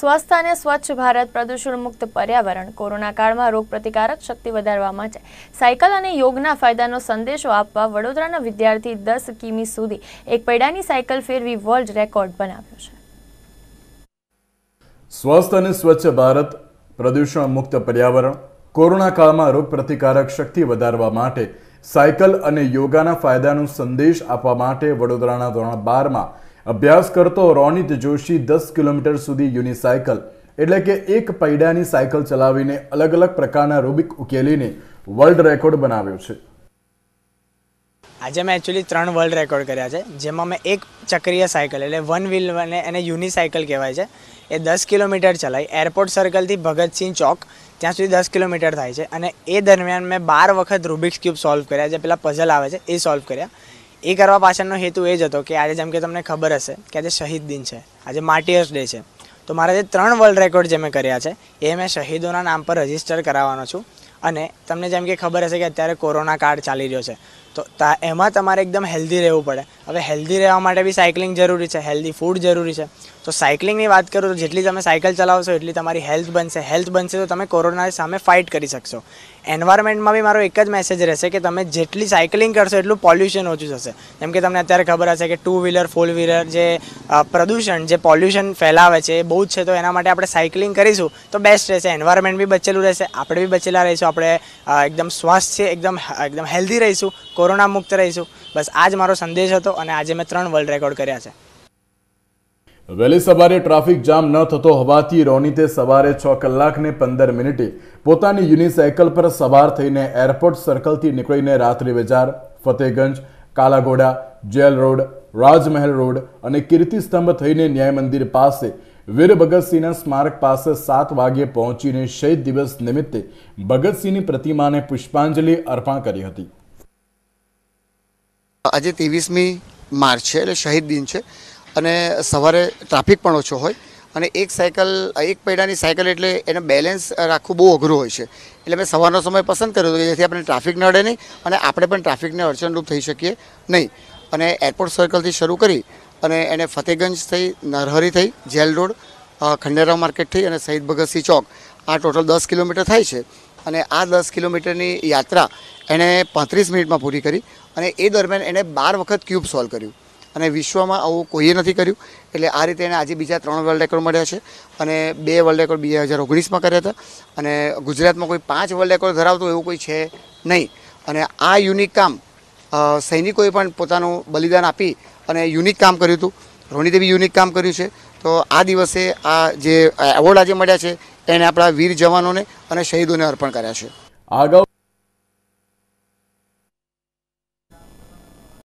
સ્વસ્થ અને સ્વચ્છ ભારત પ્રદૂષણ મુક્ત પર્યાવરણ કોરોના કાળમાં રોગ પ્રતિકારક શક્તિ વધારવામાં છે સાયકલ અને યોગના ફાયદાનો સંદેશો આપવા વડોદરાના વિદ્યાર્થી દસ કિમી સુધી એક પૈડાની સાયકલ ફેરવી વર્લ્ડ રેકોર્ડ બનાવ્યો છે સ્વસ્થ અને સ્વચ્છ ભારત પ્રદૂષણ મુક્ત પર્યાવરણ કોરોના કાળમાં રોગ પ્રતિકારક શક્તિ વધારવા માટે સાયકલ અને યોગાના ફાયદાનો સંદેશ આપવા માટે વડોદરાના ધોરણ બારમાં અભ્યાસ કરતો રોનિત જોશી દસ કિલોમીટર સુધી યુનિસાયકલ એટલે કે એક પૈડાની સાયકલ ચલાવીને અલગ અલગ પ્રકારના રૂબિક ઉકેલીને વર્લ્ડ રેકોર્ડ બનાવ્યો છે આજે મેં એકચ્યુઅલી ત્રણ વર્લ્ડ રેકોર્ડ કર્યા છે જેમાં મેં એક ચક્રીય સાયકલ એટલે વન વ્હીલ અને એને યુનિસાયકલ કહેવાય છે એ દસ કિલોમીટર ચલાવી એરપોર્ટ સર્કલથી ભગતસિંહ ચોક ત્યાં સુધી દસ કિલોમીટર થાય છે અને એ દરમિયાન મેં બાર વખત રૂબિક્સ ક્યુબ સોલ્વ કર્યા જે પેલા પઝલ આવે છે એ સોલ્વ કર્યા એ કરવા પાછળનો હેતુ એ જ હતો કે આજે જેમ કે તમને ખબર હશે કે આજે શહીદ દિન છે આજે માર્ટિયર્સ ડે છે તો મારા જે ત્રણ વર્લ્ડ રેકોર્ડ જે મેં કર્યા છે એ મેં શહીદોના નામ પર રજીસ્ટર કરાવવાનો છું અને તમને જેમ કે ખબર હશે કે અત્યારે કોરોના કાળ ચાલી રહ્યો છે તો એમાં તમારે એકદમ હેલ્ધી રહેવું પડે હવે હેલ્ધી રહેવા માટે બી સાયકલિંગ જરૂરી છે હેલ્ધી ફૂડ જરૂરી છે તો સાયકલિંગની વાત કરું તો જેટલી તમે સાયકલ ચલાવશો એટલી તમારી હેલ્થ બનશે હેલ્થ બનશે તો તમે કોરોના સામે ફાઇટ કરી શકશો એન્વાયરમેન્ટમાં બી મારો એક જ મેસેજ રહેશે કે તમે જેટલી સાયકલિંગ કરશો એટલું પોલ્યુશન ઓછું થશે જેમ કે તમને અત્યારે ખબર હશે કે ટુ વ્હીલર ફોર વ્હીલર જે પ્રદૂષણ જે પોલ્યુશન ફેલાવે છે એ બહુ જ છે તો એના માટે આપણે સાયકલિંગ કરીશું તો બેસ્ટ રહેશે એન્વાયરમેન્ટ બી બચેલું રહેશે આપણે બી બચેલા રહીશું આપણે એકદમ સ્વાસ્થ્ય એકદમ એકદમ હેલ્ધી રહીશું કોરોના મુક્ત રહીશું બસ આજ મારો સંદેશ હતો અને આજે મેં ત્રણ વર્લ્ડ રેકોર્ડ કર્યા છે વહેલી સવારે ટ્રાફિક જામ ન થતો હોવાથી રોનિતે સવારે છ કલાકને પંદર મિનિટે પોતાની યુનિસાયકલ પર સવાર થઈને એરપોર્ટ સર્કલથી નીકળીને Ratri Bazar Fatehganj Kalaghoda jail road Rajmahal road અને કીર્તિ સ્તંભ થઈને ન્યાય મંદિર પાસે વીર ભગતસિંહના સ્મારક પાસે સાત વાગ્યે પહોંચીને શહીદ દિવસ નિમિત્તે ભગતસિંહની પ્રતિમાને પુષ્પાંજલિ અર્પણ કરી હતી આજે ત્રેવીસમી માર્ચ છે એટલે શહીદ દિન છે અને સવારે ટ્રાફિક પણ ઓછો હોય અને એક સાયકલ એક પૈડાની સાયકલ એટલે એને બેલેન્સ રાખવું બહુ અઘરું હોય છે એટલે મેં સવારનો સમય પસંદ કર્યો હતો જેથી આપણે ટ્રાફિક નડે નહીં અને આપણે પણ ટ્રાફિકને અડચણરૂપ થઈ શકીએ નહીં અને એરપોર્ટ સર્કલથી શરૂ કરી અને એને ફતેગંજ થઈ નરહરી થઈ જેલ રોડ ખંડેરાવ માર્કેટ થઈ અને શહીદ ભગતસિંહ ચોક આ ટોટલ દસ કિલોમીટર થાય છે અને આ દસ કિલોમીટરની યાત્રા એણે પાંત્રીસ મિનિટમાં પૂરી કરી અને એ દરમિયાન એણે બાર વખત ક્યુબ સોલ્વ કર્યું અને વિશ્વમાં આવું કોઈએ નથી કર્યું એટલે આ રીતે એણે આજે બીજા ત્રણ વર્લ્ડ રેકોર્ડ મળ્યા છે અને બે વર્લ્ડ રેકોર્ડ બે હજાર ઓગણીસમાં કર્યા હતા અને ગુજરાતમાં કોઈ પાંચ વર્લ્ડ રેકોર્ડ ધરાવતો એવું કોઈ છે નહીં અને આ યુનિક કામ સૈનિકોએ પણ પોતાનું બલિદાન આપી અને યુનિક કામ કર્યું હતું રોનીદેવી યુનિક કામ કર્યું છે તો આ દિવસે આ જે એવોર્ડ આજે મળ્યા છે એને આપણા વીર જવાનોને અને શહીદોને અર્પણ કર્યા છે આગળ